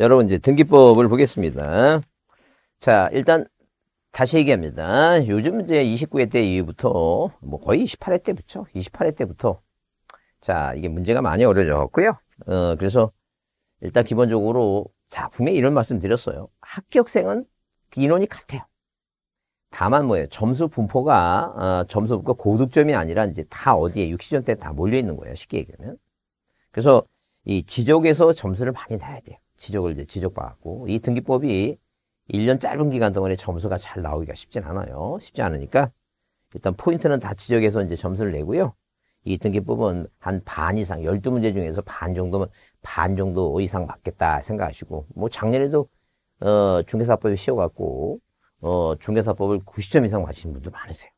여러분 이제 등기법을 보겠습니다. 자, 일단 다시 얘기합니다. 요즘 이제 29회 때 이후부터 뭐 거의 28회 때부터 28회 때부터 자, 이게 문제가 많이 어려졌고요. 어, 그래서 일단 기본적으로 자, 분명히 이런 말씀 드렸어요. 합격생은 인원이 같아요. 다만 뭐예요? 점수 분포가 어, 점수 분포 고득점이 아니라 이제 다 어디에 60점대 다 몰려 있는 거예요. 쉽게 얘기하면. 그래서 이 지적에서 점수를 많이 내야 돼요. 지적을 이제 지적받았고 이 등기법이 1년 짧은 기간 동안에 점수가 잘 나오기가 쉽진 않아요. 쉽지 않으니까 일단 포인트는 다 지적해서 이제 점수를 내고요. 이 등기법은 한 반 이상, 12문제 중에서 반 정도면 반 정도 이상 맞겠다 생각하시고 뭐 작년에도 어, 중개사법이 쉬워갖고 어, 중개사법을 90점 이상 맞으신 분도 많으세요.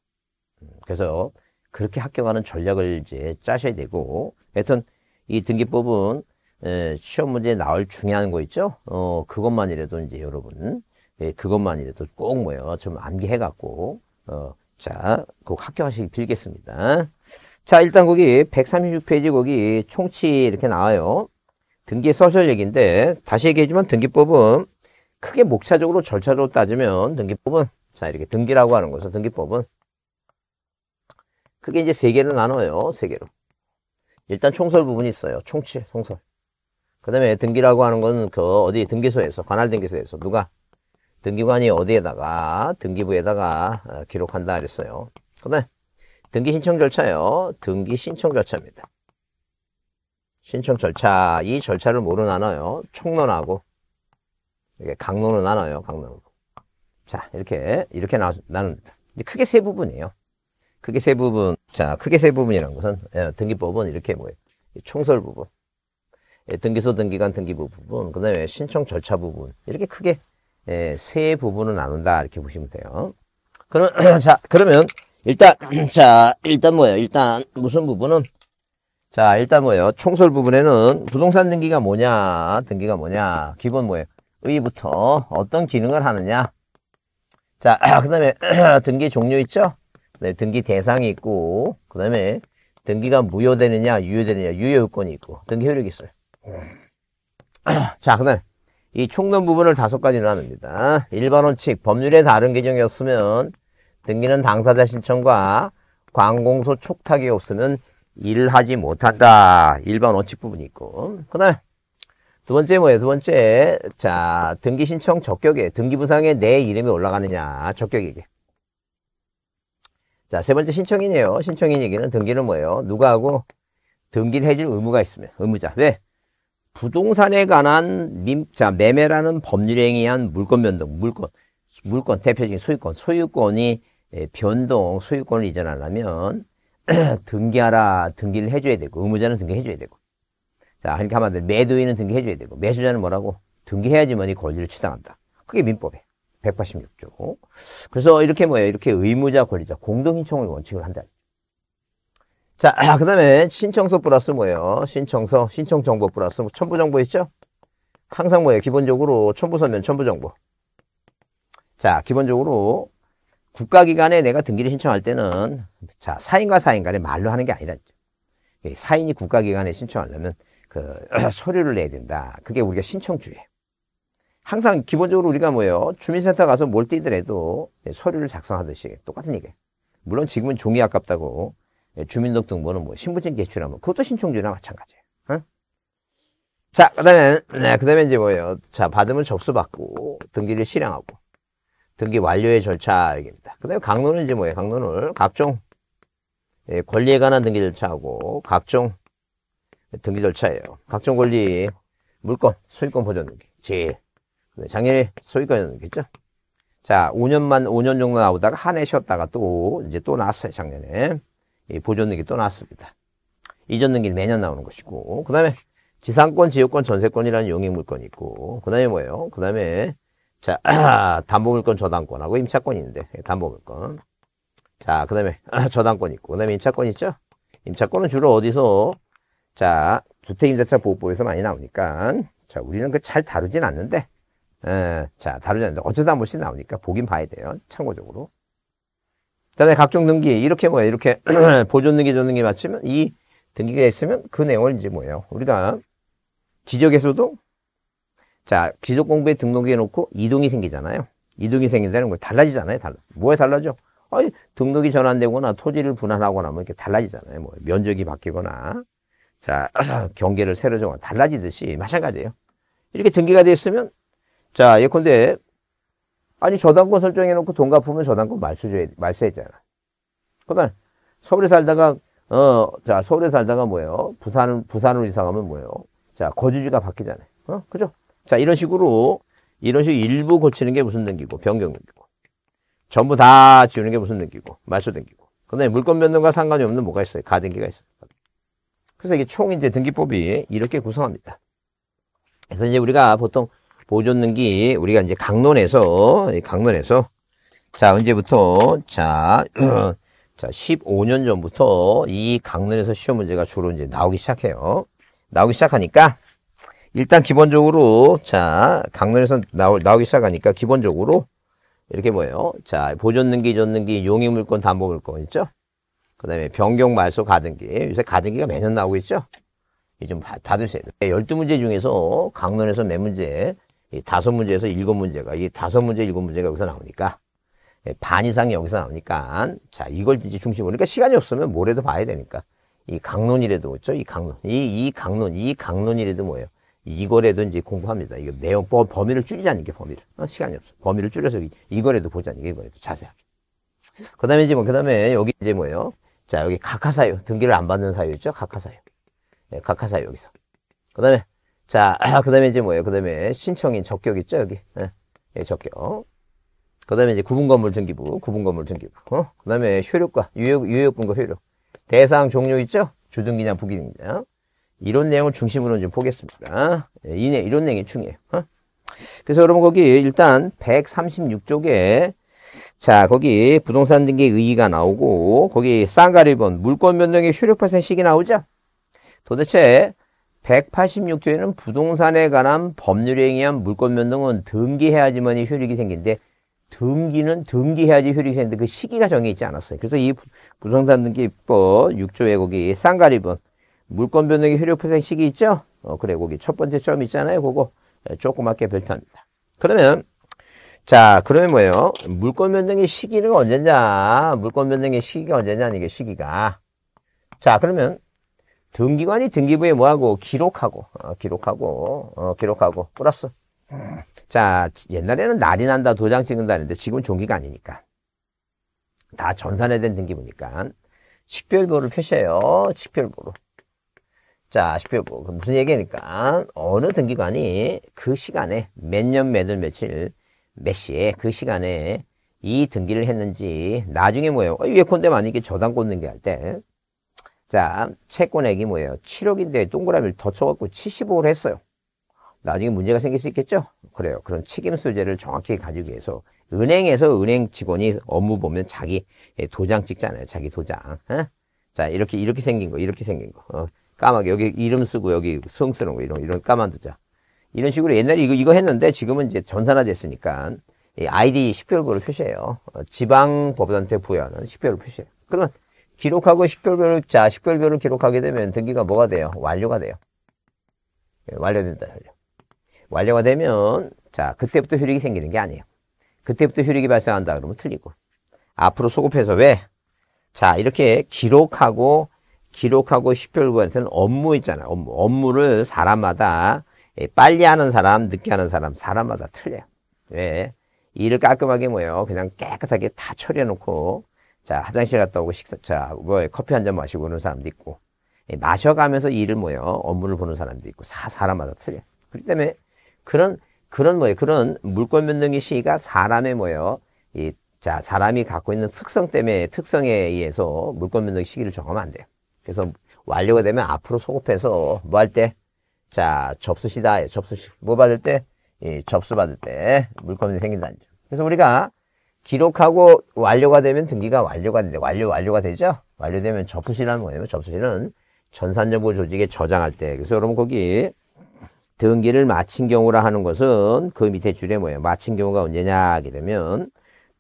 음, 그래서 그렇게 합격하는 전략을 이제 짜셔야 되고 하여튼 이 등기법은 예, 시험 문제 나올 중요한 거 있죠? 어, 그것만이라도 이제 여러분, 예, 그것만이라도 꼭 뭐예요? 좀 암기해갖고, 어, 자, 꼭 합격하시길 빌겠습니다. 자, 일단 거기 136페이지 거기 총치 이렇게 나와요. 등기 서술 얘기인데, 다시 얘기하지만 등기법은 크게 목차적으로 절차적으로 따지면 등기법은, 자, 이렇게 등기라고 하는 거죠. 등기법은 크게 이제 세 개로 나눠요. 세 개로. 일단 총설 부분이 있어요. 총치, 총설. 그 다음에 등기라고 하는 것은 그 어디 등기소에서 관할 등기소에서 누가 등기관이 어디에다가 등기부에다가 어, 기록한다 그랬어요 그 다음에 등기 신청 절차요 등기 신청 절차입니다 신청 절차 이 절차를 뭐로 나눠요 총론하고 이게 강론을 나눠요 강론 자 이렇게 이렇게 나, 나눕니다 크게 세 부분이에요 크게 세 부분 자 크게 세 부분이라는 것은 예, 등기법은 이렇게 뭐예요 총설 부분 예, 등기소 등기관 등기부 부분, 그 다음에 신청 절차 부분 이렇게 크게 예, 세 부분을 나눈다 이렇게 보시면 돼요. 그럼 자 그러면 일단 자 일단 뭐예요? 일단 무슨 부분은 자 일단 뭐예요? 총설 부분에는 부동산 등기가 뭐냐, 등기가 뭐냐, 기본 뭐예요? 의부터 어떤 기능을 하느냐. 자 그다음에 등기 종류 있죠? 네, 등기 대상이 있고 그다음에 등기가 무효되느냐, 유효되느냐, 유효 요건이 있고 등기 효력이 있어요. 자, 그날 이 총론 부분을 다섯 가지로 나눕니다. 일반 원칙, 법률에 다른 개정이 없으면 등기는 당사자 신청과 관공서 촉탁이 없으면 일하지 못한다. 일반 원칙 부분이 있고. 그날 두 번째 뭐예요? 두 번째. 자, 등기 신청 적격에 등기 부상에 내 이름이 올라가느냐. 적격이게. 자, 세 번째 신청인이에요. 신청인 얘기는 등기는 뭐예요? 누가 하고 등기를 해줄 의무가 있으면 의무자. 왜? 부동산에 관한 민, 자, 매매라는 법률행위한 물권 변동, 물건 물권, 대표적인 소유권, 소유권이 예, 변동, 소유권을 이전하려면 등기하라, 등기를 해줘야 되고, 의무자는 등기해줘야 되고. 자, 그러니까 한마디로 매도인은 등기해줘야 되고, 매수자는 뭐라고? 등기해야지만이 권리를 취득한다. 그게 민법에 요 186조. 그래서 이렇게 뭐예요? 이렇게 의무자, 권리자, 공동신청을 원칙으로 한다. 자, 그 다음에 신청서 플러스 뭐예요? 신청서, 신청정보 플러스 뭐 첨부정보 있죠? 항상 뭐예요? 기본적으로 첨부서면 첨부정보. 자, 기본적으로 국가기관에 내가 등기를 신청할 때는 자, 사인과 사인 간에 말로 하는 게 아니라 사인이 국가기관에 신청하려면 그 서류를 내야 된다. 그게 우리가 신청주예요. 항상 기본적으로 우리가 뭐예요? 주민센터 가서 뭘 뛰더라도 네, 서류를 작성하듯이 똑같은 얘기예요. 물론 지금은 종이 아깝다고 예, 주민등록번호는 뭐 신분증 제출하면 뭐 그것도 신청주나 마찬가지예요. 응? 자, 그다음에 네, 그다음에 이제 뭐예요? 자, 받으면 접수받고 등기를 실행하고 등기 완료의 절차 얘기입니다. 그다음에 강론은 이제 뭐예요? 강론을 각종 예, 권리에 관한 등기 절차하고 각종 등기 절차예요. 각종 권리 물건 소유권 보존 등기. 제 작년에 소유권이었겠죠? 자, 5년만, 5년 정도 나오다가 한 해 쉬었다가 또, 이제 또 나왔어요, 작년에. 예, 보존 등기또 나왔습니다. 이전 등기는 매년 나오는 것이고 그 다음에 지상권, 지역권, 전세권이라는 용역 물권이 있고 그 다음에 뭐예요? 그 다음에 자 담보 물권 저당권하고 임차권이 있는데 담보 물권자그 다음에 저당권 있고 그 다음에 임차권 있죠? 임차권은 주로 어디서 자 주택임대차 보호법에서 많이 나오니까 자 우리는 그 잘 다루진 않는데 에, 예, 자 다루지 않는데 어쩌다 한 번씩 나오니까 보긴 봐야 돼요 참고적으로 다음에 각종 등기 이렇게 뭐야 이렇게 보존 등기 조등 기 맞추면 이 등기가 있으면 그 내용을 이제 뭐예요 우리가 지적에서도 자 지적 공부에 등록해 놓고 이동이 생기잖아요 이동이 생긴다는 거 달라지잖아요 달라 뭐에 달라져 아니 등록이 전환되거나 토지를 분할하거나 뭐 이렇게 달라지잖아요 뭐 면적이 바뀌거나 자 경계를 새로 정하 달라지듯이 마찬가지예요 이렇게 등기가 돼 있으면 자 예컨대 아니 저당권 설정해놓고 돈 갚으면 저당권 말소줘 말소했잖아. 그다음 그러니까 서울에 살다가 어 자 서울에 살다가 뭐예요? 부산 부산으로 이사가면 뭐예요? 자 거주지가 바뀌잖아요. 어 그죠? 자 이런 식으로 이런 식으로 일부 고치는 게 무슨 등기고 변경 등기고 전부 다 지우는 게 무슨 등기고 말소 등기고 근데 물권 변동과 상관이 없는 뭐가 있어요? 가등기가 있어요. 그래서 이게 총 이제 등기법이 이렇게 구성합니다. 그래서 이제 우리가 보통 보존능기 우리가 이제 강론에서 강론에서 자 언제부터 자, 자 15년 전부터 이 강론에서 시험 문제가 주로 이제 나오기 시작해요. 나오기 시작하니까 일단 기본적으로 자 강론에서 나오, 나오기 시작하니까 기본적으로 이렇게 뭐예요? 자 보존능기, 전능기, 용의물권, 담보물권 있죠? 그 다음에 변경, 말소, 가등기 요새 가등기가 매년 나오고 있죠? 이좀 받으세요. 12문제 중에서 강론에서 몇 문제 이 다섯 문제에서 일곱 문제가 이 다섯 문제 일곱 문제가 여기서 나오니까 예, 반 이상이 여기서 나오니까 자 이걸 이제 중심으로 그러니까 시간이 없으면 모레도 봐야 되니까 이 강론이라도 뭐죠? 이 강론 이, 이 강론 이 강론이라도 뭐예요? 이거라도 이제 공부합니다. 이거 내용 범위를 줄이자는 게 범위를 어, 시간이 없어 범위를 줄여서 이거라도 보자는 게 이거라도 자세하게. 그다음에 이제 뭐 그다음에 여기 이제 뭐예요? 자 여기 각하사유 등기를 안 받는 사유 있죠? 각하사유. 예, 각하사유 여기서. 그다음에 자, 그 다음에 이제 뭐예요? 그 다음에 신청인 적격 있죠, 여기? 예, 네. 적격. 그 다음에 이제 구분건물 등기부, 구분건물 등기부. 어? 그 다음에 효력과, 유효, 유효권과 효력. 대상 종료 있죠? 주등기냐, 부기등기냐. 이런 내용을 중심으로 좀 보겠습니다. 예, 이내, 이런 내용이 중요해요. 어? 그래서 여러분 거기 일단 136쪽에 자 거기 부동산 등기 의의가 나오고 거기 쌍가리번 물권 변동의 효력 발생 시기 나오죠? 도대체 186조에는 부동산에 관한 법률에 의한 물권 변동은 등기해야지만이 효력이 생긴데 등기는 등기해야지 효력이 생기는데 그 시기가 정해 있지 않았어요. 그래서 이 부동산 등기법 6조에 거기 쌍가리분 물권 변동의 효력 발생 시기 있죠? 어 그래 거기 첫 번째 점 있잖아요. 그거 조그맣게 별표합니다. 그러면 자 그러면 뭐예요? 물권 변동의 시기는 언제냐? 물권 변동의 시기가 언제냐? 이게 시기가 자 그러면 등기관이 등기부에 뭐하고 기록하고 어, 기록하고 어, 기록하고 플러스 자 옛날에는 날이 난다 도장 찍는다 했는데 지금은 종기가 아니니까 다 전산에 된 등기부니까 식별부를 표시해요 식별부로 자 식별부 무슨 얘기니까 어느 등기관이 그 시간에 몇 년 몇월 며칠 몇 시에 그 시간에 이 등기를 했는지 나중에 뭐예요 어, 위 콘대 만약에 저당 꽂는 게할때 자, 채권액이 뭐예요? 7억인데 동그라미를 더 쳐갖고 7 5을 했어요. 나중에 문제가 생길 수 있겠죠? 그래요. 그런 책임 소재를 정확히 가지기 위해서 은행에서 은행 직원이 업무 보면 자기 예, 도장 찍잖아요. 자기 도장. 어? 자, 이렇게 이렇게 생긴 거, 이렇게 생긴 거. 어, 까마게 여기 이름 쓰고 여기 성스러운거 이런 이런 까만 도장. 이런 식으로 옛날에 이거 이거 했는데 지금은 이제 전산화 됐으니까 이 아이디 10개월고를 표시해요. 어, 지방법원한테 부여하는 1 0개월 표시해요. 그러면 기록하고 식별별을 자 식별별을 기록하게 되면 등기가 뭐가 돼요? 완료가 돼요. 예, 완료된다. 완료. 완료가 되면 자 그때부터 효력이 생기는 게 아니에요. 그때부터 효력이 발생한다 그러면 틀리고 앞으로 소급해서 왜? 자 이렇게 기록하고 기록하고 식별부한테는 업무 있잖아요. 업무. 업무를 사람마다 예, 빨리 하는 사람, 늦게 하는 사람, 사람마다 틀려요. 왜? 일을 깔끔하게 뭐예요? 그냥 깨끗하게 다 처리해놓고 자, 화장실 갔다 오고 식사, 자, 뭐 커피 한 잔 마시고 오는 사람도 있고, 예, 마셔가면서 일을 모여 업무를 보는 사람도 있고, 사, 사람마다 틀려. 그렇기 때문에 그런, 그런 뭐예요? 그런 물권 면동의 시기가 사람의 모여, 이, 자, 사람이 갖고 있는 특성 때문에, 특성에 의해서 물권 면동의 시기를 정하면 안 돼요. 그래서 완료가 되면 앞으로 소급해서 뭐 할 때? 자, 접수시다. 접수시, 뭐 받을 때? 이 접수 받을 때물건이 생긴다는 점. 그래서 우리가 기록하고 완료가 되면 등기가 완료가 되는데 완료 완료가 되죠. 완료되면 접수실은 뭐예요 접수실은 전산정보 조직에 저장할 때 그래서 여러분 거기 등기를 마친 경우라 하는 것은 그 밑에 줄에 뭐예요? 마친 경우가 언제냐 하게 되면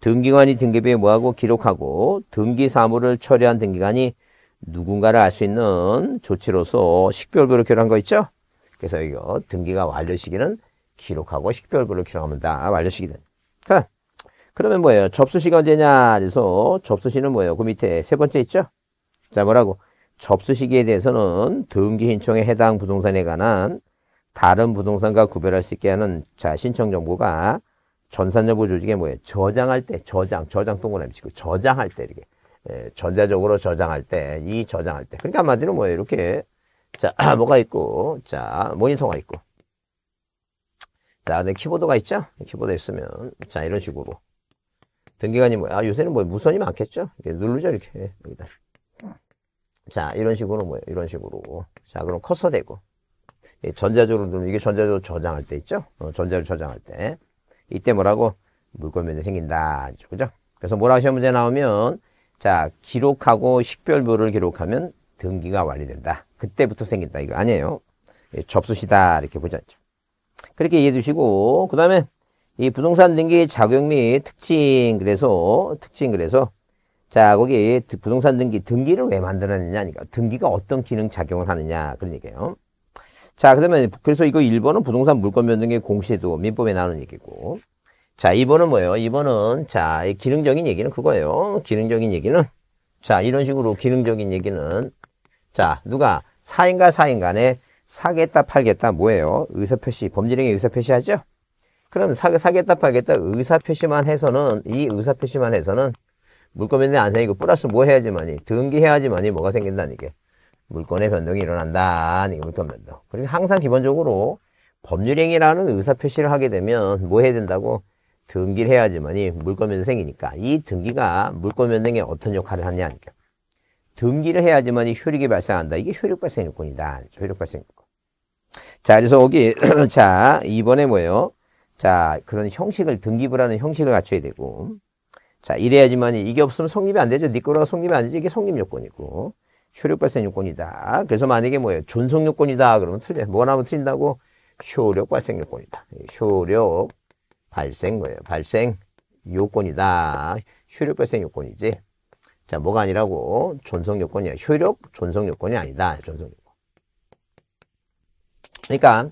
등기관이 등기부에 뭐하고 기록하고 등기 사무를 처리한 등기관이 누군가를 알 수 있는 조치로서 식별부로 기록한 거 있죠? 그래서 이거 등기가 완료 시기는 기록하고 식별부로 기록합니다 완료 시기다. 자, 그러면 뭐예요? 접수시가 언제냐? 그래서 접수시는 뭐예요? 그 밑에 세 번째 있죠? 자, 뭐라고? 접수 시기에 대해서는 등기 신청에 해당 부동산에 관한 다른 부동산과 구별할 수 있게 하는 자 신청 정보가 전산정보 조직에 뭐예요? 저장할 때 저장, 저장 동그라미 치고 저장할 때 이렇게 예, 전자적으로 저장할 때, 이 저장할 때. 그러니까 한마디로 뭐예요? 이렇게 자 뭐가 있고 자 모니터가 있고 자 근데 키보드가 있죠? 키보드 있으면 자 이런 식으로 등기관이 뭐, 아, 요새는 뭐, 무선이 많겠죠? 이렇게 누르죠, 이렇게. 여기다. 자, 이런 식으로 뭐, 이런 식으로. 자, 그럼 커서 되고. 전자조로 누르면, 이게 전자조 저장할 때 있죠? 어, 전자조 저장할 때. 이때 뭐라고? 물건 면이 생긴다. 그죠? 그래서 뭐라 시험 문제 나오면, 자, 기록하고 식별부를 기록하면 등기가 완료된다. 그때부터 생긴다. 이거 아니에요. 예, 접수시다. 이렇게 보지 그렇게 이해해 주시고, 그 다음에 이 부동산 등기 작용 및 특징 그래서 특징 그래서 자 거기 부동산 등기 등기를 왜 만들어냈냐니까 등기가 어떤 기능 작용을 하느냐 그런 얘기예요. 자 그러면 그래서 이거 1번은 부동산 물건 변동의 공시제도 민법에 나오는 얘기고 자 2번은 뭐예요? 2번은 자 기능적인 얘기는 그거예요. 기능적인 얘기는 자 이런 식으로 기능적인 얘기는 자 누가 사인과 사인 간에 사겠다 팔겠다 뭐예요? 의사표시 범죄령위 의사표시하죠? 그럼 사, 사겠다 팔겠다 의사표시만 해서는 이 의사표시만 해서는 물건변동이안 생기고 플러스 뭐 해야지만이 등기해야지만이 뭐가 생긴다는 게 물권의 변동이 일어난다 이 물권 변동 그리고 항상 기본적으로 법률행위라는 의사표시를 하게 되면 뭐 해야 된다고 등기를 해야지만이 물권 변동이 생기니까 이 등기가 물권 변동에 어떤 역할을 하냐 니까 등기를 해야지만이 효력이 발생한다 이게 효력 발생 요건이다 효력 발생 요건 자 그래서 여기 자 이번에 뭐예요 자, 그런 형식을, 등기부 라는 형식을 갖춰야 되고, 자, 이래야지만 이게 없으면 성립이 안 되죠. 니꺼라 성립이 안 되죠. 이게 성립 요건이고, 효력 발생 요건이다. 그래서 만약에 뭐예요? 존속 요건이다. 그러면 틀려. 뭐 나면 틀린다고? 효력 발생 요건이다. 효력 발생 뭐예요? 발생 요건이다. 효력 발생 요건이지. 자, 뭐가 아니라고? 존속 요건이야. 효력, 존속 요건이 아니다. 존속 요건. 그러니까,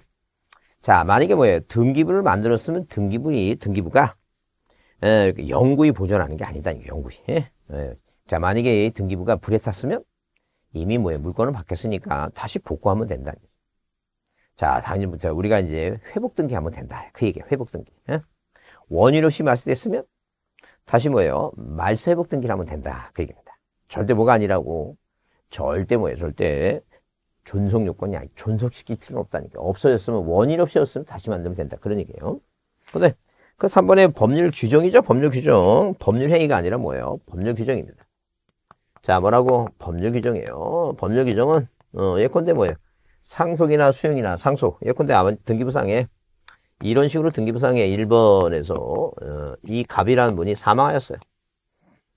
자, 만약에 뭐예요? 등기부를 만들었으면 등기부이, 등기부가, 에, 영구히 보존하는 게 아니다. 영구히. 에? 예? 예. 자, 만약에 등기부가 불에 탔으면 이미 뭐예요? 물건을 바뀌었으니까 다시 복구하면 된다. 자, 당연히 자, 우리가 이제 회복 등기하면 된다. 그 얘기, 회복 등기. 에? 원인 없이 말소됐으면 다시 뭐예요? 말소 회복 등기를 하면 된다. 그 얘기입니다. 절대 뭐가 아니라고. 절대 뭐예요? 절대 존속 요건이 아니 존속시킬 필요는 없다니까. 없어졌으면 원인 없이 없으면 다시 만들면 된다. 그런 얘기예요. 근데 그 3번에 법률 규정이죠. 법률 규정. 법률 행위가 아니라 뭐예요? 법률 규정입니다. 자, 뭐라고? 법률 규정이에요. 법률 규정은 어, 예컨대 뭐예요? 상속이나 수용이나 상속. 예컨대 아마 등기부상에 이런 식으로 등기부상에 1번에서 어, 이 갑이라는 분이 사망하였어요.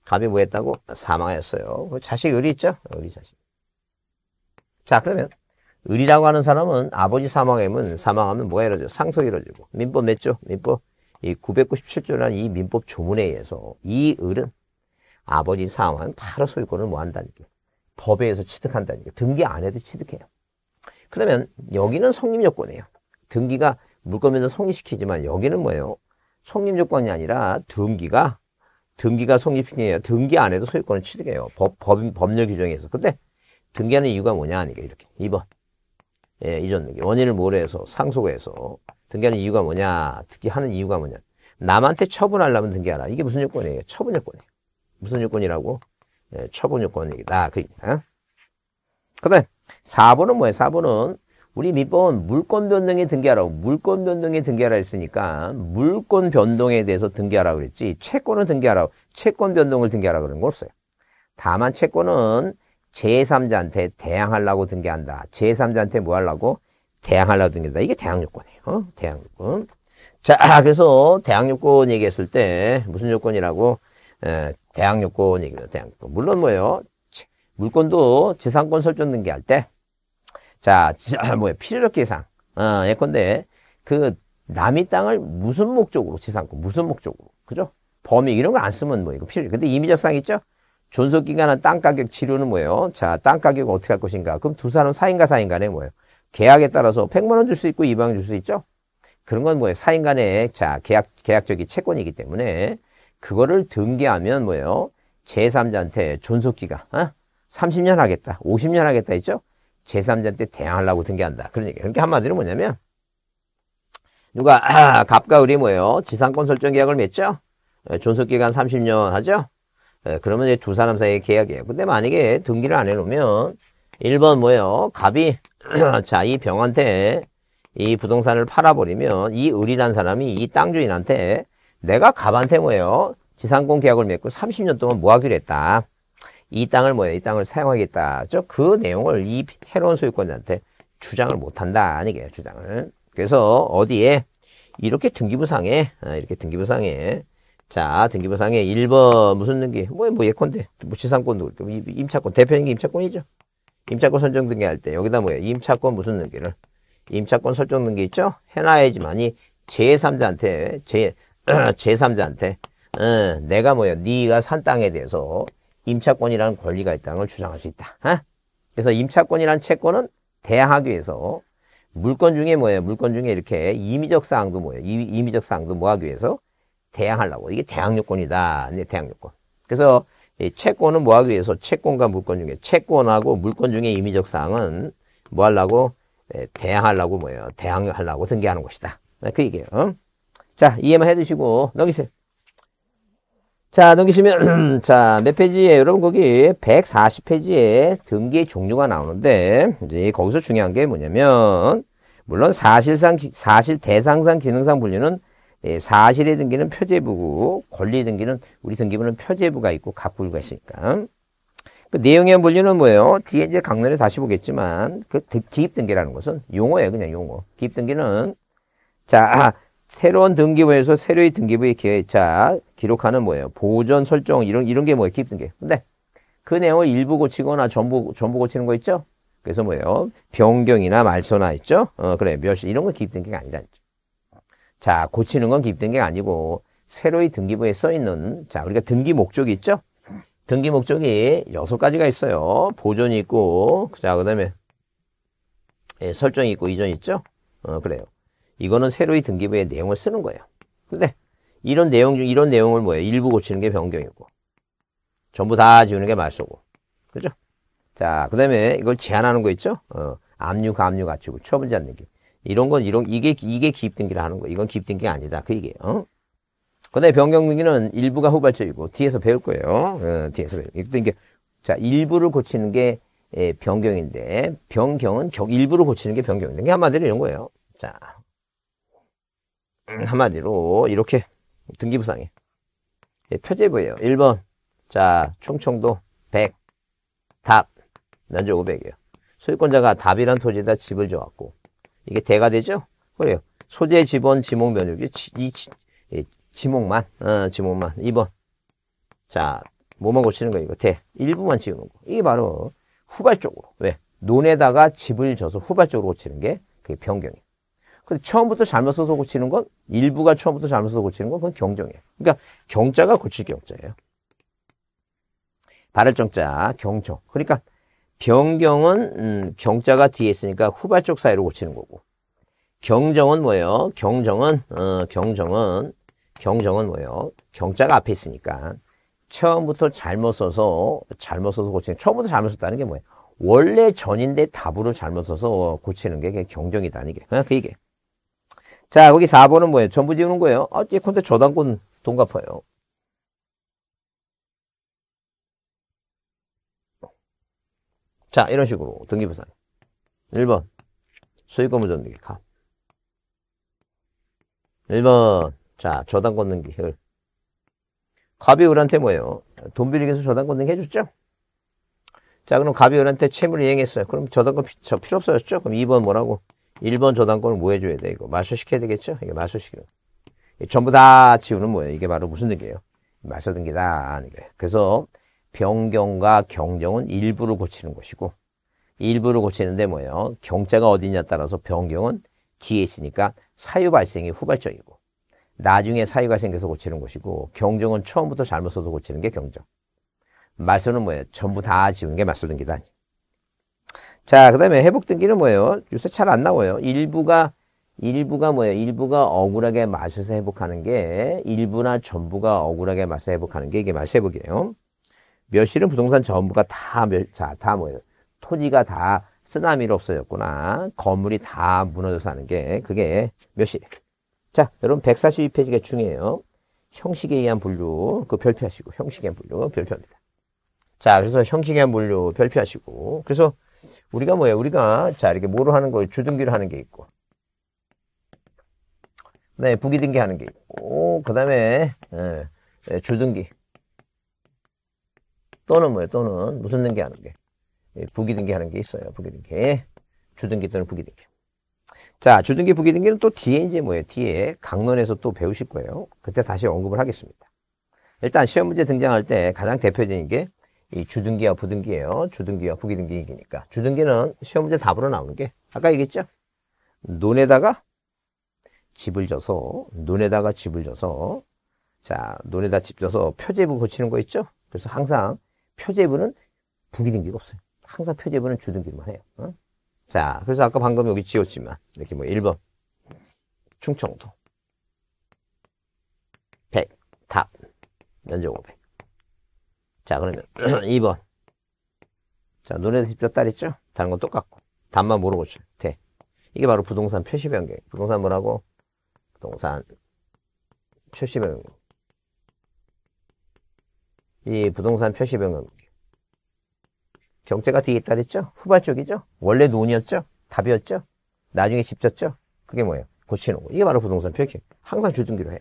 갑이 뭐 했다고? 사망하였어요. 그 자식 의리 있죠? 의리 자식. 자, 그러면 을이라고 하는 사람은 아버지 사망하면 사망하면 뭐가 이루어져? 상속이 이루어지고. 민법 몇 조? 민법 이 997조라는 이 민법 조문에 의해서 이 을은 아버지 사망 바로 소유권을 뭐 한다니까. 법에 서 취득한다니까. 등기 안 해도 취득해요. 그러면 여기는 성립 요건이에요. 등기가 물건면서 성립시키지만 여기는 뭐예요? 성립 요건이 아니라 등기가 등기가 성립시키에요. 등기 안 해도 소유권을 취득해요. 법, 법 법률 규정에서. 근데 등기하는 이유가 뭐냐 하니까 이렇게 2번 예, 이전 등기 원인을 모래해서 상속해서 등기하는 이유가 뭐냐 등기하는 이유가 뭐냐 남한테 처분하려면 등기하라 이게 무슨 요건이에요? 처분 요건이에요 무슨 요건이라고? 예, 처분 요건이다 그얘그 다음 4번은 뭐예요? 4번은 우리 밑번 물권 변동에 등기하라고 물권 변동에 등기하라 했으니까 물권 변동에 대해서 등기하라고 그랬지 채권을 등기하라고 채권 변동을 등기하라고 그런 거 없어요. 다만 채권은 제3자한테 대항하려고 등기한다. 제3자한테 뭐 하려고? 대항하려고 등기한다. 이게 대항요건이에요. 어? 대항요건. 자, 아, 그래서 대항요건 얘기했을 때 무슨 요건이라고? 에, 예, 대항요건 얘기입니 대항요건. 물론 뭐예요? 물건도 재산권 설정 등기할 때 자, 뭐야, 필요적 계상. 어, 예컨대, 그, 남의 땅을 무슨 목적으로 지상권, 무슨 목적으로. 그죠? 범위, 이런 거 안 쓰면 뭐, 이거 필요 근데 임의적상 있죠? 존속 기간은 땅 가격 치료는 뭐예요? 자, 땅 가격은 어떻게 할 것인가? 그럼 두 사람 사인과 사인 간에 뭐예요? 계약에 따라서 100만 원 줄 수 있고 200만 원줄 수 있죠? 그런 건 뭐예요? 사인 간에 자, 계약 계약적인 채권이기 때문에 그거를 등기하면 뭐예요? 제3자한테 존속 기간 어? 30년 하겠다. 50년 하겠다 했죠? 제3자한테 대항하려고 등기한다. 그런 얘기. 예 그러니까 한마디로 뭐냐면 누가 아, 갑과 을이 뭐예요? 지상권 설정 계약을 맺죠? 예, 존속기간 30년 하죠? 예, 그러면 이제 두 사람 사이의 계약이에요. 근데 만약에 등기를 안 해놓으면 1번 뭐예요? 갑이 자이 병한테 이 부동산을 팔아버리면 이 을이란 사람이 이 땅주인한테 내가 갑한테 뭐예요? 지상권 계약을 맺고 30년 동안 모하기로 했다. 이 땅을 뭐예요? 이 땅을 사용하겠다. 그 내용을 이 새로운 소유권자한테 주장을 못한다. 아니게요 주장을. 그래서 어디에 이렇게 등기부상에 아, 이렇게 등기부상에 자, 등기부상에 1번 무슨 등기? 뭐, 뭐 예컨대. 뭐 지상권도 그렇고 뭐 임차권. 대표적인 게 임차권이죠. 임차권 선정 등기할 때 여기다 뭐예요? 임차권 무슨 등기를? 임차권 설정 등기 있죠? 해놔야지만이 제3자한테 제 제3자한테 어, 내가 뭐예요? 네가 산 땅에 대해서 임차권이라는 권리가 있다는 걸 주장할 수 있다. 어? 그래서 임차권이라는 채권은 대항하기 위해서 물건 중에 뭐예요? 물건 중에 이렇게 임의적 사항도 뭐예요? 임의적 사항도 뭐하기 위해서 대항하려고. 이게 대항요건이다. 이제 네, 대항요건. 그래서 이 채권은 뭐 하기 위해서 채권과 물권 중에 채권하고 물권 중에 임의적 사항은 뭐 하려고 대항하려고 뭐예요. 대항하려고 등기하는 것이다. 네, 그 얘기예요. 자, 이해만 해두시고 넘기세요. 자, 넘기시면 자, 몇 페이지에 여러분 거기 140페이지에 등기의 종류가 나오는데 이제 거기서 중요한 게 뭐냐면 물론 사실상 사실 대상상 기능상 분류는 예, 사실의 등기는 표제부고 권리 등기는 우리 등기부는 표제부가 있고 각부가 있으니까 그 내용의 물류는 뭐예요? 뒤에 이제 강론에 다시 보겠지만 그 기입 등기라는 것은 용어예요, 그냥 용어. 기입 등기는 자 아, 새로운 등기부에서 새로의 등기부의 계좌 기록하는 뭐예요? 보존 설정 이런 이런 게 뭐예요? 기입 등기. 근데 그 내용을 일부 고치거나 전부 전부 고치는 거 있죠? 그래서 뭐예요? 변경이나 말소나 있죠? 어 그래 몇시 이런 거 기입 등기가 아니라는 거죠. 자, 고치는 건기입게 아니고 새로이 등기부에 써 있는 자, 우리가 등기 목적이 있죠? 등기 목적이 여섯 가지가 있어요. 보존이 있고 자, 그다음에 예, 설정이 있고 이전 있죠? 어, 그래요. 이거는 새로이 등기부에 내용을 쓰는 거예요. 근데 이런 내용 중 이런 내용을 뭐예요? 일부 고치는 게 변경이고 전부 다 지우는 게 말소고. 그죠? 자, 그다음에 이걸 제한하는 거 있죠? 어, 압류, 감류, 가치고 처분자 등기. 이런 건 이런 이게 이게 기입등기라는 거. 이건 기입등기 아니다. 그 얘기예요. 어? 근데 변경등기는 일부가 후발적이고 뒤에서 배울 거예요. 어, 뒤에서 배울. 이게 그러니까 자 일부를 고치는 게 예, 변경인데 변경은 격 일부를 고치는 게 변경인데 한마디로 이런 거예요. 자 음, 한마디로 이렇게 등기부상에 예, 표제부예요. 1번 자 충청도 100답 면적 500이에요. 소유권자가 답이란 토지에다 집을 줘왔고 이게 대가 되죠? 그래요. 소재, 지번, 지목, 면역이 이, 이, 예, 지목만, 어, 지목만. 2번. 자, 뭐만 고치는 거 이거 대. 일부만 지우는 거. 이게 바로 후발적으로. 왜? 논에다가 집을 져서 후발적으로 고치는 게 그게 변경이에요. 근데 처음부터 잘못 써서 고치는 건 일부가 처음부터 잘못 써서 고치는 건 그건 경정이에요. 그러니까 경자가 고칠 경자예요. 발을 정자, 경정. 그러니까 변경은 음, 경자가 뒤에 있으니까 후발쪽 사이로 고치는 거고 경정은 뭐예요? 경정은 어, 경정은 경정은 뭐예요? 경자가 앞에 있으니까 처음부터 잘못 써서 잘못 써서 고치는 처음부터 잘못 썼다는 게 뭐예요? 원래 전인데 답으로 잘못 써서 고치는 게 경정이다 이게 어, 그얘자 거기 4번은 뭐예요? 전부 지우는 거예요. 아 예컨대 저당권 돈 갚아요. 자, 이런 식으로 등기부상. 1번. 수익금을 줬는기 값. 1번. 자, 저당권 등기 혈. 갑이 을한테 뭐예요? 돈 빌리기에서 저당권 등기 해줬죠? 자, 그럼 갑이 을한테 채무를 이행했어요. 그럼 저당권 피, 저 필요 없어졌죠? 그럼 2번 뭐라고? 1번 저당권을 뭐 해줘야 돼? 이거 마술시켜야 되겠죠? 이게 마술시켜. 전부 다 지우는 뭐예요? 이게 바로 무슨 등기예요? 마술등기다. 하는 거예요. 그래서 변경과 경정은 일부를 고치는 것이고 일부를 고치는데 뭐예요? 경자가 어디냐 따라서 변경은 뒤에 있으니까 사유 발생이 후발적이고 나중에 사유가 생겨서 고치는 것이고 경정은 처음부터 잘못 써서 고치는 게 경정. 말소는 뭐예요? 전부 다지우는게 말소 등기다. 자, 그 다음에 회복 등기는 뭐예요? 요새 잘 안 나와요. 일부가 일부가 뭐예요? 일부가 억울하게 마셔서 회복하는 게 일부나 전부가 억울하게 마셔서 회복하는 게 이게 마셔 회복이에요. 몇 실은 부동산 전부가 다, 몇, 자, 다 뭐예요? 토지가 다 쓰나미로 없어졌구나. 건물이 다 무너져서 하는 게 그게 몇 실. 자, 여러분 142페이지가 중요해요. 형식에 의한 분류, 그 별표하시고, 형식에 의한 분류, 별표합니다. 자, 그래서 형식에 의한 분류, 별표하시고, 그래서 우리가 뭐예요? 우리가, 자, 이렇게 뭐로 하는 거예요? 주등기로 하는 게 있고, 네, 부기등기 하는 게 있고, 그 다음에, 예, 예 주등기, 또는 뭐예요? 또는 무슨 등기하는 게? 예, 부기등기하는 게 있어요. 부기등기. 주등기 또는 부기등기. 자, 주등기, 부기등기는 또 뒤에 이제 뭐예요? 뒤에 강론에서 또 배우실 거예요. 그때 다시 언급을 하겠습니다. 일단 시험 문제 등장할 때 가장 대표적인 게 이 주등기와 부등기예요. 주등기와 부기등기이니까. 주등기는 시험 문제 답으로 나오는 게 아까 얘기했죠? 논에다가 집을 줘서 논에다가 집을 줘서 자, 논에다 집줘서 표제부 고치는 거 있죠? 그래서 항상 표제부는 부기등기가 없어요. 항상 표제부는 주등기만 해요. 어? 자, 그래서 아까 방금 여기 지웠지만 이렇게 뭐 1번 충청도 100, 답 면적 500. 자, 그러면 2번 자, 눈에서 직접 딸 있죠? 다른 건 똑같고 답만 모르고죠. 대. 이게 바로 부동산 표시 변경. 부동산 뭐라고? 부동산 표시 변경. 이 부동산 표시 변경 경제가 뒤에 그랬죠 후발적이죠? 원래 논이었죠? 답이었죠? 나중에 집졌죠? 그게 뭐예요? 고치는 거. 이게 바로 부동산 표시 항상 주등기로 해요.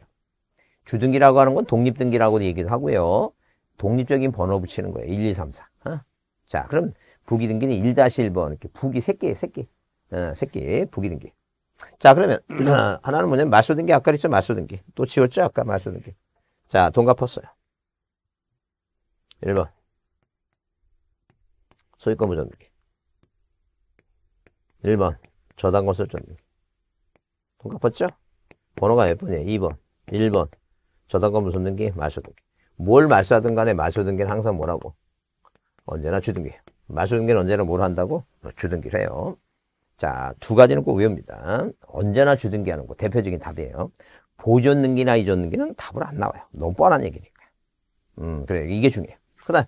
주등기라고 하는 건 독립등기라고도 얘기도 하고요. 독립적인 번호 붙이는 거예요. 1, 2, 3, 4. 어? 자, 그럼 부기등기는 1-1번. 이렇게 부기 3개, 3개. 어, 3개, 부기등기. 자, 그러면 하나는 뭐냐면 말소등기. 아까 그랬죠? 말소등기. 또 지웠죠? 아까 말소등기. 자, 돈 갚았어요. 1번 소유권 보등기 1번 저당권 설등기 똑같았죠? 번호가 몇 번이에요? 2번 1번 저당권 무소등기 마소등기뭘마소하든 간에 마소등기는 항상 뭐라고? 언제나 주등기 마소등기는 언제나 뭘 한다고? 주등기를 해요 자, 두 가지는 꼭 외웁니다. 언제나 주등기 하는 거, 대표적인 답이에요. 보존 등기나 이전 등기는 답을 안 나와요. 너무 뻔한 얘기니까. 음, 그래, 이게 중요해요. 그다음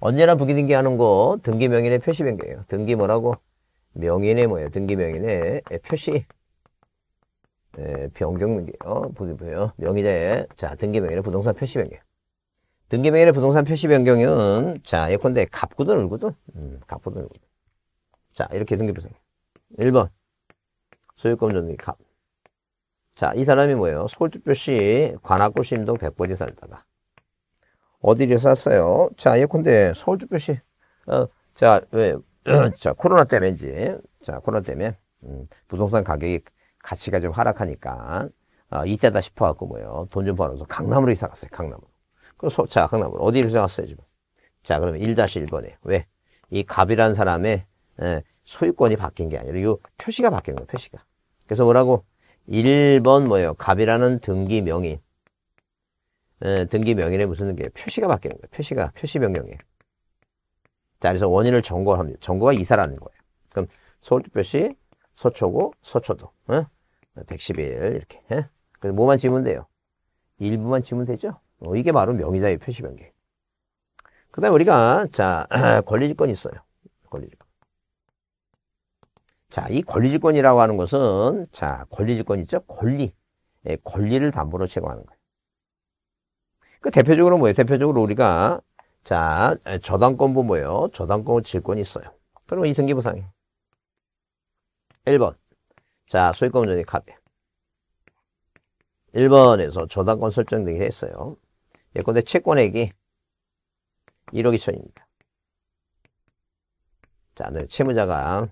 언제나 부기등기 하는 거 등기 명인의 표시 변경이에요. 등기 뭐라고? 명인의 뭐예요? 등기 명인의 예, 표시 예, 변경 등기예요. 보기 보 명의자의 자 등기 명인의 부동산 표시 변경. 등기 명인의 부동산 표시 변경은 자 예컨대 갑구든 을구든 음, 갑구든 을구든 자 이렇게 등기 표시 1번 소유권 등기 갑. 자이 사람이 뭐예요? 서울특별시 관악구 신동 백번지 살다가 어디를 샀어요? 자, 예컨대 서울주표시, 어, 자, 왜, 자, 코로나 때문인지, 자, 코로나 때문에, 음, 부동산 가격이 가치가 좀 하락하니까, 아, 이때다 싶어갖고 뭐요. 돈 좀 벌어서 강남으로 이사 갔어요, 강남으로. 그래서, 자, 강남으로. 어디를 이사 갔어요, 지금? 자, 그러면 1-1번에. 왜? 이 갑이라는 사람의 에, 예, 소유권이 바뀐 게 아니라, 이 표시가 바뀐 거예요, 표시가. 그래서 뭐라고? 1번 뭐예요? 갑이라는 등기 명인. 어, 등기 명인에 무슨 게 표시가 바뀌는 거예요. 표시가 표시 변경이에요. 자, 그래서 원인을 정거합니다. 정거가 이사라는 거예요. 그럼 서울도 표시 서초고 서초도 어? 111 이렇게. 어? 그래서 뭐만 지면 돼요? 일부만 지면 되죠. 어, 이게 바로 명의자의 표시 변경. 그다음 우리가 자 권리질권 있어요. 권리질권. 자, 이 권리질권이라고 하는 것은 자 권리질권 있죠. 권리, 예, 권리를 담보로 제공하는 거예요. 그 대표적으로 뭐예요? 대표적으로 우리가 자 저당권부 뭐예요? 저당권 질권이 있어요. 그러면 이 등기부상해. 1번 자 소유권 전이 갑에 1번에서 저당권 설정 등이 했어요. 예컨대 채권액이 1억 2천입니다. 자, 네, 채무자가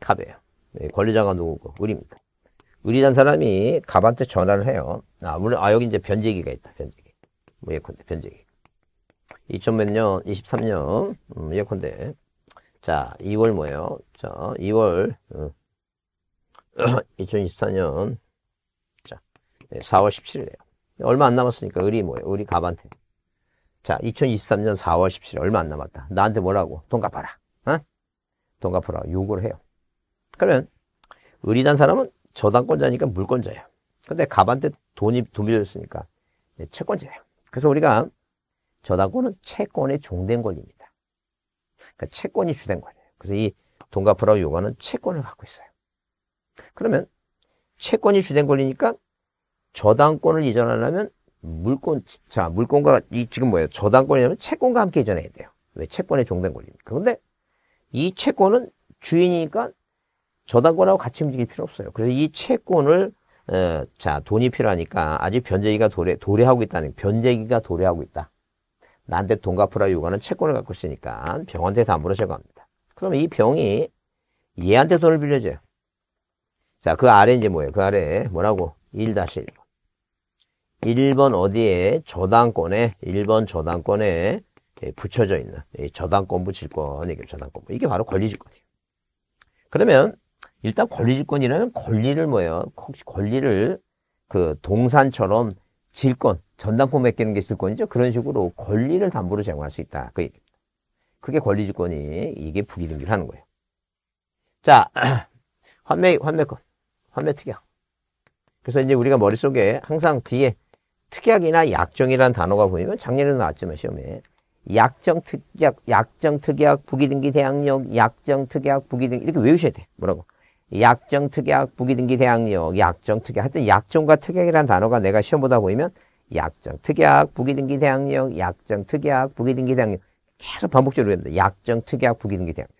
갑이에요. 네, 권리자가 누구고? 우리입니다. 의리단 사람이 갑한테 전화를 해요. 아, 물론, 아, 여기 이제 변제기가 있다, 변제기. 뭐, 예컨대, 변제기. 2000 몇 년, 23년, 음, 예컨대. 자, 2월 뭐예요? 자, 2월, 음, 2024년, 자, 네, 4월 17일이에요. 얼마 안 남았으니까, 의리 뭐예요? 의리 갑한테. 자, 2023년 4월 17일, 얼마 안 남았다. 나한테 뭐라고? 돈 갚아라. 어? 돈 갚으라. 요구 해요. 그러면, 의리단 사람은 저당권자니까 물권자예요. 근데 갑한테 돈이 도밀졌으니까 채권자예요. 그래서 우리가 저당권은 채권의 종된 권리입니다. 그러니까 채권이 주된 거예요 그래서 이 동가프라고 요가는 채권을 갖고 있어요. 그러면 채권이 주된 권리니까 저당권을 이전하려면 물권, 자, 물권과 이 지금 뭐예요? 저당권이냐면 채권과 함께 이전해야 돼요. 왜? 채권의 종된 권리입니까 그런데 이 채권은 주인이니까 저당권하고 같이 움직일 필요 없어요. 그래서 이 채권을 어, 자 돈이 필요하니까 아직 변제기가 도래, 도래하고 있다는 변제기가 도래하고 있다. 나한테 돈 갚으라 요구하는 채권을 갖고 있으니까 병한테 담보로 제거합니다. 그러면 이 병이 얘한테 돈을 빌려줘요. 자, 그 아래 이제 뭐예요? 그 아래 뭐라고? 1-1번. 1번 어디에? 저당권에, 1번 저당권에 예, 붙여져 있는 저당권 붙일 거 이게 저당권. 이게 바로 권리질거예요 그러면 일단 권리집권이라면 권리를 뭐예요? 혹시 권리를 그 동산처럼 질권, 전당포 맡기는 게 질권이죠. 그런 식으로 권리를 담보로 제공할 수 있다. 그 그게 권리집권이 이게 부기등기를 하는 거예요. 자, 환매 환매권, 환매 특약. 그래서 이제 우리가 머릿속에 항상 뒤에 특약이나 약정이라는 단어가 보이면 작년에도 나왔지만 시험에 약정 특약, 약정 특약, 부기등기 대항력, 약정 특약, 부기등기 이렇게 외우셔야 돼. 뭐라고? 약정, 특약, 부기등기 대항력, 약정, 특약. 하여튼 약정과 특약이라는 단어가 내가 시험 보다 보이면 약정, 특약, 부기등기 대항력, 약정, 특약, 부기등기 대항력. 계속 반복적으로 외웁니다. 약정, 특약, 부기등기 대항력.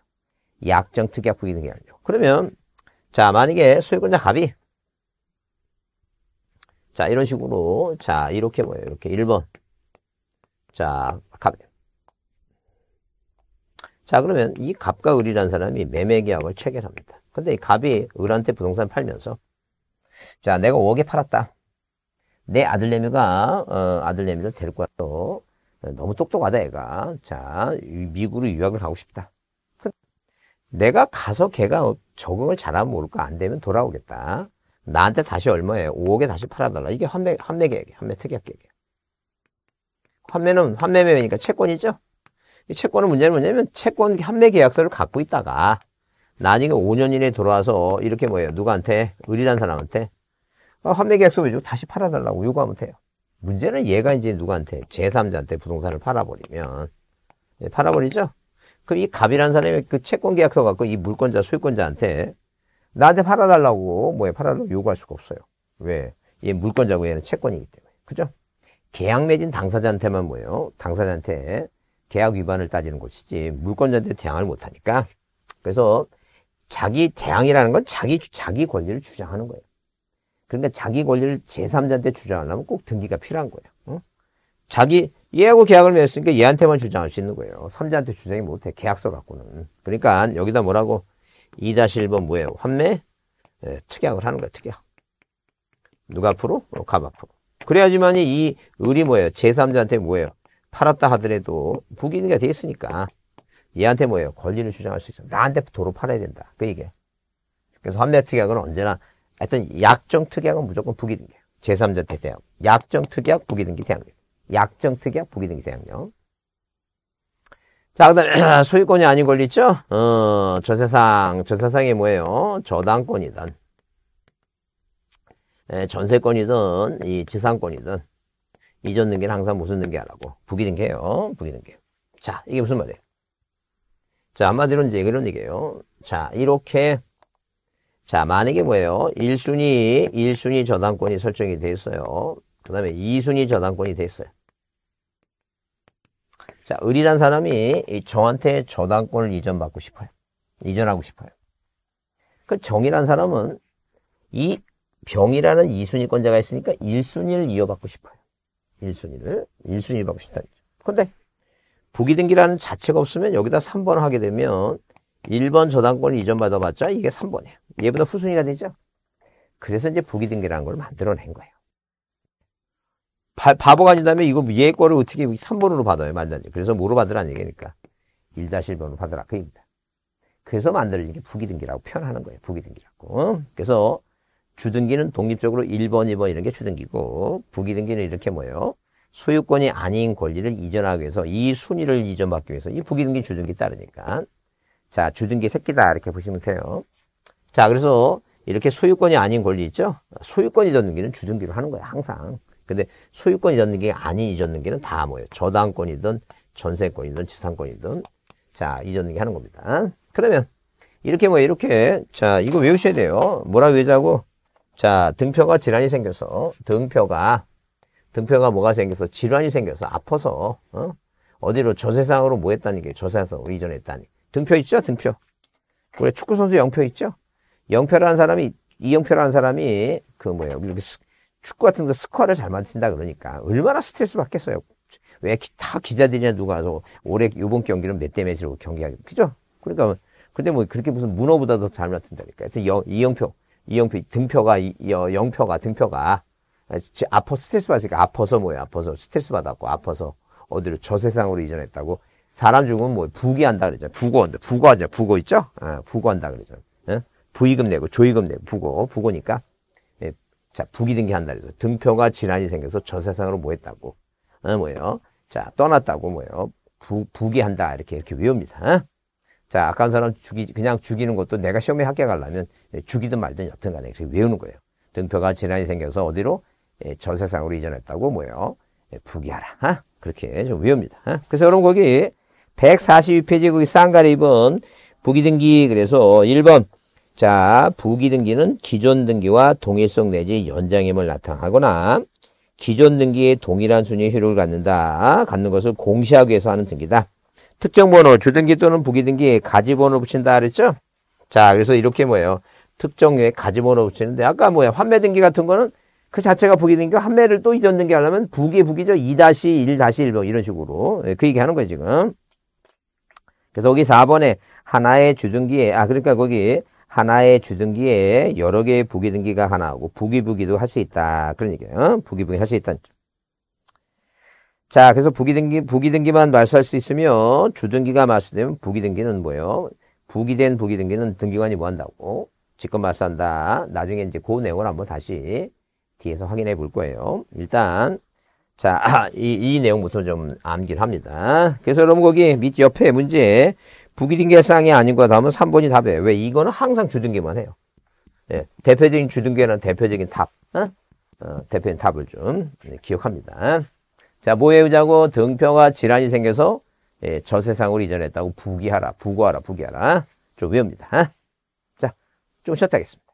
약정, 특약, 부기등기 대항력. 그러면 자 만약에 소유권자 갑이 자 이런 식으로 자 이렇게 뭐예요. 이렇게 1번 자 갑. 이자 그러면 이 갑과 을이라는 사람이 매매계약을 체결합니다. 근데 이 갑이 을한테 부동산 팔면서 자 내가 5억에 팔았다. 내 아들내미가 어, 아들내미를 데리고 왔어. 너무 똑똑하다 애가. 자 미국으로 유학을 가고 싶다. 그, 내가 가서 걔가 적응을 잘하면 모를까 안 되면 돌아오겠다. 나한테 다시 얼마에 5억에 다시 팔아달라. 이게 환매 환매 계획, 환매 특약 계획. 환매는 환매매니까 채권이죠. 이 채권은 문제는 뭐냐면 채권 환매 계약서를 갖고 있다가 나중에 5년 이내에 돌아와서 이렇게 뭐예요? 누구한테? 을이란 사람한테 아, 환매계약서 위주고 다시 팔아달라고 요구하면 돼요. 문제는 얘가 이제 누구한테? 제3자한테 부동산을 팔아버리면 예, 팔아버리죠? 그럼 이 갑이라는 사람이 그 채권계약서 갖고 이 물권자, 소유권자한테 나한테 팔아달라고 뭐예요 팔아달라고 요구할 수가 없어요. 왜? 얘 물권자고 얘는 채권이기 때문에. 그죠? 계약 맺진 당사자한테만 뭐예요? 당사자한테 계약 위반을 따지는 것이지 물권자한테 대항을 못하니까. 그래서 자기 대항이라는 건 자기 자기 권리를 주장하는 거예요. 그러니까 자기 권리를 제3자한테 주장하려면 꼭 등기가 필요한 거예요. 어? 자기 얘하고 계약을 맺었으니까 얘한테만 주장할 수 있는 거예요. 3자한테 주장이 못해. 계약서 갖고는. 그러니까 여기다 뭐라고 2-1번 뭐예요? 환매? 예, 특약을 하는 거예 특약. 누가 앞으로? 어, 갑 앞으로. 그래야지만 이 을이 뭐예요? 제3자한테 뭐예요? 팔았다 하더라도 부기인가 돼 있으니까 얘한테 뭐예요? 권리를 주장할 수 있어. 나한테 도로 팔아야 된다. 그얘기 그래서 환매 특약은 언제나 하여튼 약정 특약은 무조건 부기등기. 제3전 대대 약정 특약 부기등기 대항 약정 특약 부기등기 대항력. 자, 그 다음에 소유권이 아닌 권리 있죠? 어, 저세상. 저세상이 뭐예요? 저당권이든 에, 예, 전세권이든 이 지상권이든 이전 등기는 항상 무슨 등기하라고? 부기등기예요. 부기등기. 자, 이게 무슨 말이에요? 자, 한마디로 이제 이런 얘기예요. 자, 이렇게. 자, 만약에 뭐예요? 1순위, 1순위 저당권이 설정이 됐어요그 다음에 2순위 저당권이 됐어요 자, 을이란 사람이 저한테 저당권을 이전받고 싶어요. 이전하고 싶어요. 그 정이란 사람은 이 병이라는 2순위권자가 있으니까 1순위를 이어받고 싶어요. 1순위를, 1순위 를 받고 싶다 근데 부기등기라는 자체가 없으면 여기다 3번 하게 되면 1번 저당권을 이전받아봤자 이게 3번이에요. 얘보다 후순위가 되죠. 그래서 이제 부기등기라는 걸 만들어낸 거예요. 바, 바보가 아니다면 이거 얘 거를 어떻게 3번으로 받아요. 만든지 그래서 뭐로 받으라는 얘기니까 1-1번으로 받으라 그 얘기입니다. 그래서 만들어진 게 부기등기라고 표현하는 거예요. 부기등기라고. 그래서 주등기는 독립적으로 1번, 2번 이런 게 주등기고 부기등기는 이렇게 뭐예요? 소유권이 아닌 권리를 이전하기 위해서 이 순위를 이전받기 위해서 이 부기등기 주등기 따르니까 자 주등기 새끼다 이렇게 보시면 돼요 자 그래서 이렇게 소유권이 아닌 권리 있죠 소유권 이전 이 등기는 주등기로 하는 거야 항상 근데 소유권 이전 등기가 아닌 이전 등기는 다 뭐예요 저당권이든 전세권이든 지상권이든 자 이전 등기 하는 겁니다 그러면 이렇게 뭐 이렇게 자 이거 외우셔야 돼요 뭐라 외자고 자 등표가 질환이 생겨서 등표가 등표가 뭐가 생겨서 질환이 생겨서 아파서 어? 어디로 저세상으로 뭐 했다는 게 저세상으로 이전했다니 등표 있죠 등표 우리 축구 선수 영표 있죠 영표라는 사람이 이영표라는 사람이 그 뭐예요 이렇게 스, 축구 같은 거 스쿼를 잘 만든다 그러니까 얼마나 스트레스 받겠어요 왜 다 기자들이나 누가 와서 올해 요번 경기는 몇 대 몇으로 경기하기 그죠 그러니까 뭐, 근데 뭐 그렇게 무슨 문어보다 더잘 맞춘다니까 하여튼 영, 이영표 이영표 등표가 이, 영표가 등표가 아, 아파 스트레스 받으니까 아파서 뭐야 아파서 스트레스 받았고 아파서 어디로 저 세상으로 이전했다고 사람 죽으면 뭐 부기한다 그러죠 부고한다 부고하죠 부고 있죠 아, 부고한다 그러죠 응? 예? 부의금 내고 조의금 내고 부고 부고니까 예, 자 부기등기 한다 그러죠 등표가 질환이 생겨서 저 세상으로 뭐 했다고 어, 뭐예요 자 떠났다고 뭐예요 부, 부기한다 이렇게 이렇게 외웁니다 어? 자 아까운 사람 죽이 그냥 죽이는 것도 내가 시험에 합격하려면 네, 죽이든 말든 여튼간에 그렇게 외우는 거예요 등표가 질환이 생겨서 어디로 예, 전 세상으로 이전했다고 뭐예요? 예, 부귀하라. 아, 그렇게 좀위외입니다 아, 그래서 여러분 거기 142페이지 거기 쌍가리 2번 부기등기 그래서 1번 자 부기등기는 기존 등기와 동일성 내지 연장임을 나타나거나 기존 등기의 동일한 순위의 효력을 갖는다. 갖는 것을 공시하기 위해서 하는 등기다. 특정 번호, 주등기 또는 부기등기에 가지번호 붙인다 그랬죠? 자, 그래서 이렇게 뭐예요? 특정에 가지번호 붙이는데 아까 뭐야? 환매등기 같은 거는 그 자체가 북이 된게 한매를 또 잊었는 게 하려면 북이 북이죠. 2-1-1뭐 이런 식으로. 예, 그 얘기 하는 거예요, 지금. 그래서 여기 4번에 하나의 주등기에, 아, 그러니까 거기 하나의 주등기에 여러 개의 북이 등기가 하나고 하 북이 북이도 할 수 있다. 그런 얘기예요. 북이 북이 할수 있다. 자, 그래서 북이 등기, 북이 등기만 말소할 수 있으며 주등기가 말소되면 북이 등기는 뭐예요? 북이 된 북이 등기는 등기관이 뭐 한다고? 직권 말소한다. 나중에 이제 그 내용을 한번 다시 뒤에서 확인해 볼 거예요. 일단 자, 이, 이, 내용부터 좀 암기를 합니다. 그래서 여러분 거기 밑 옆에 문제 부기등계상이 아닌 거 다음은 3번이 답이에요. 왜? 이거는 항상 주등계만 해요. 예, 대표적인 주등계는 대표적인 답. 어? 어, 대표적인 답을 좀 네, 기억합니다. 자, 뭐에 의자고 등표가 질환이 생겨서 예, 저 세상으로 이전했다고 부기하라, 부고하라, 부기하라. 좀 외웁니다. 어? 자, 좀 쉬었다 하겠습니다.